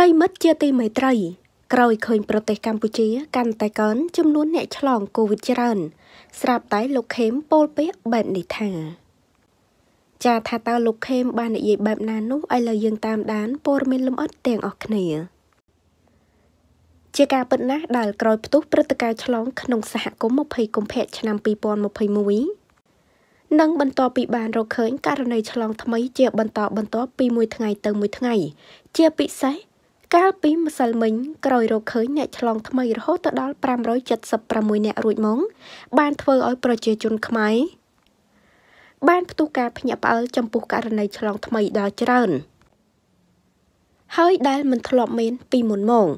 រិមិត្តជាទីមេត្រី ក្រោយឃើញ ប្រទេសកម្ពុជាកាន់តែកើនចំនួន អ្នក ឆ្លងកូវីដច្រើន ស្រាប់តែលោកខេមពោលពាក្យបែបនេះថាចាថាតើលោកខេមបាននិយាយបែបណានោះឥឡូវយើងតាម ដានព័ត៌មានលម្អិតទាំងអស់គ្នាជាការពិតណាស់ដែលក្រោយផ្ទុះព្រឹត្តិការណ៍ឆ្លងក្នុងសហគមន៍20កុម្ភៈឆ្នាំ2021និងបន្តពីបាន រកឃើញករណីឆ្លងថ្មីជាបន្តបន្ទាប់ពីមួយថ្ងៃទៅមួយថ្ងៃ ជាពិសេសកាលពីម្សិលមិញក្រោយរកឃើញអ្នកឆ្លងថ្មីរហូតទៅដល់576អ្នករួចមកបានធ្វើឲ្យ ប្រជាជនខ្មែរបានផ្ទុះការភ្ញាក់ផ្អើលចំពោះករណីឆ្លងថ្មីដល់ច្រើនហើយដែលមិនធ្លាប់មាន ពីមុនមក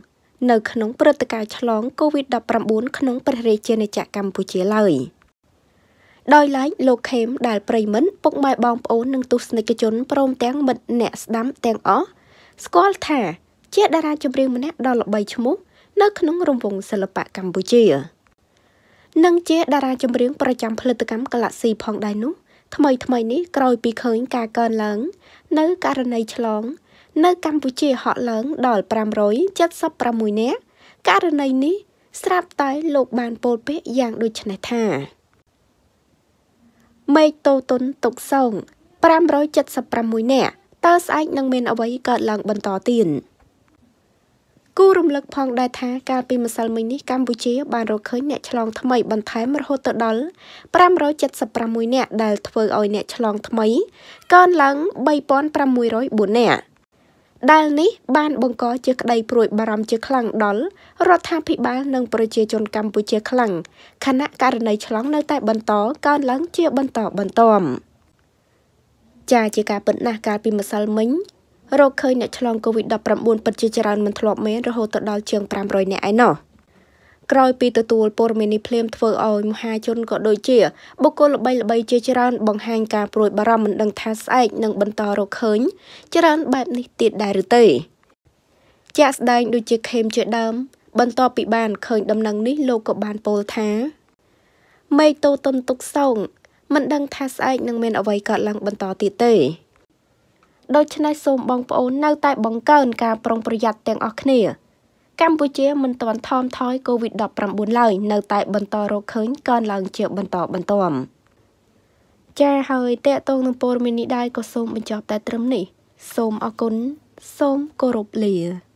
នៅក្នុងព្រឹត្តិការណ៍ឆ្លង COVID-19 ក្នុងព្រះរាជាណាចក្រកម្ពុជាឡើយដោយឡែកលោកខេមដែលប្រិមិត្តពុកម៉ែបងប្អូននិង ទស្សនិកជនព្រមទាំងមិត្តអ្នកស្ដាំទាំងអស់ស្គាល់ថាជាតារាចម្រៀងម្នាក់ដ៏ល្បីឈ្មោះ នៅក្នុងរង្វង់សិល្បៈកម្ពុជា និងជាតារាចម្រៀងប្រចាំផលិតកម្ម Galaxy ផងដែរនោះ ថ្មី ថ្មីនេះក្រោយពីឃើញការកើនឡើង នៅករណីឆ្លង នៅ កម្ពុជាហក់ឡើង ដល់576នាក់ករណីនេះ ស្រាប់តែលោកបានពោលពាក្យយ៉ាង ដូចនេះថាមេឃតូតុនទុកសង576នាក់តើស្អែកនឹងមានអ្វីកើតឡើងបន្តទៀតូរំលឹកផងដែរថាកាលពីម្សិលមិញនេះកម្ពុជា បានរកឃើញអ្នកឆ្លងថ្មីបន្ថែមរហូតដល់576នាក់ដែលធ្វើឲ្យអ្នកឆ្លង ថ្មីកើនឡើង3604នាក់ដែលនេះបានបង្កជាក្តីព្រួយបារម្ភជា ខ្លាំងដល់រដ្ឋាភិបាលនិងប្រជាជន កម្ពុជាខ្លាំងខណៈករណីឆ្លងនៅតែបន្តកើនឡើងជាបន្តបន្ទាប់ចាជាការពិតណាស់កាលពីម្សិលមិញរកឃើញអ្នកឆ្លង COVID-19 ពិតជាច្រើនមិនធ្លាប់មានរហូតដល់ជាង500នាក់ឯណោះក្រោយពីទទួលព័ត៌មាននេះភ្លាមធ្វើឲ្យមហាជនក៏ដូចជាបុគ្គលល្បីល្បីជាច្រើនបង្ហាញការព្រួយបារម្ភមិនដឹងថាស្អែកនឹងបន្តរកឃើញច្រើនបែបនេះទៀតដែរឬទេជាក់ស្ដែងដូចជាខេមជាដើម បន្ទាប់ពីបានឃើញដំណឹងនេះលោកក៏បានពោលថាមេឃតូតុនទុកសោងមិនដឹងថាស្អែកនឹងមានអ្វីកើតឡើងបន្តទៀតទេដូច្នេះសូមបងប្អូននៅតែបង្កើន ការប្រុងប្រយ័ត្នទាំងអស់គ្នា កម្ពុជាមិនទាន់ថមថយ COVID-19 ឡើយនៅតែបន្តរកឃើញកើនឡើង ជាបន្តបន្ទាប់ចា៎ហើយតេតងនឹងព័ត៌មាននេះដែរក៏សូមបញ្ចប់តែត្រឹមនេះ សូមអរគុណសូមគោរពលា